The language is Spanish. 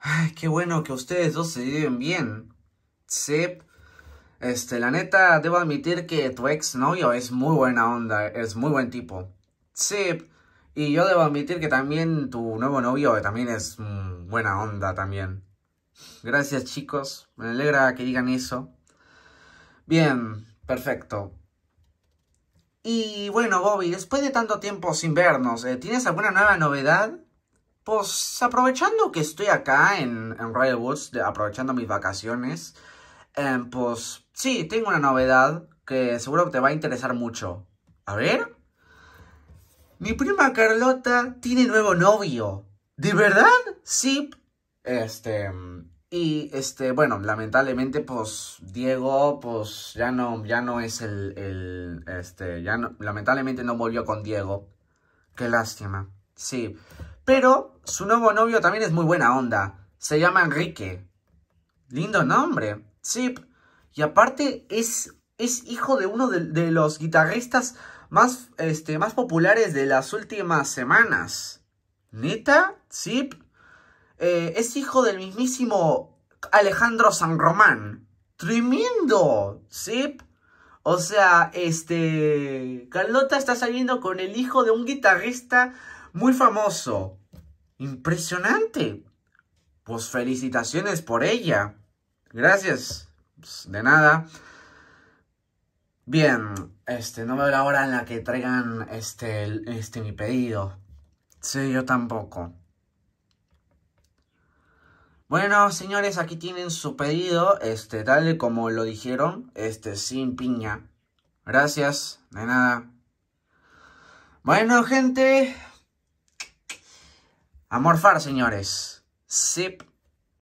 Ay, qué bueno que ustedes dos se lleven bien. Sí. Este, la neta, debo admitir que tu ex novio es muy buena onda, es muy buen tipo. Zip. Y yo debo admitir que también tu nuevo novio también es mm, buena onda también. Gracias chicos, me alegra que digan eso. Bien, perfecto. Y bueno, Bobby, después de tanto tiempo sin vernos, eh, ¿tienes alguna nueva novedad? pues aprovechando que estoy acá en, en Royal Woods, aprovechando mis vacaciones, em, pues sí, tengo una novedad que seguro te va a interesar mucho. A ver. Mi prima Carlota tiene nuevo novio. ¿De verdad? Sí. Este... Y, este, bueno, lamentablemente, pues, Diego, pues, ya no, ya no es el, el este, ya no, lamentablemente no volvió con Diego. Qué lástima. Sí, pero su nuevo novio también es muy buena onda. Se llama Enrique. Lindo nombre. Sí. Y aparte es, es hijo de uno de, los guitarristas más, este, más populares de las últimas semanas. ¿Neta? Sí. Eh, es hijo del mismísimo Alejandro San Román. ¡Tremendo! ¿Sí? O sea, este. Carlota está saliendo con el hijo de un guitarrista muy famoso. Impresionante. Pues felicitaciones por ella. Gracias. Pues, de nada. Bien, este, no veo la hora en la que traigan este, este, mi pedido. Sí, yo tampoco. Bueno, señores, aquí tienen su pedido, este, tal como lo dijeron, este, sin piña. Gracias, de nada. Bueno, gente, Amorfar, señores. Sip.